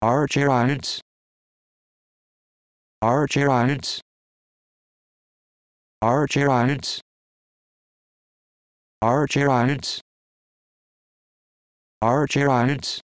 Archerions Archerions Archerions Archerions Archerions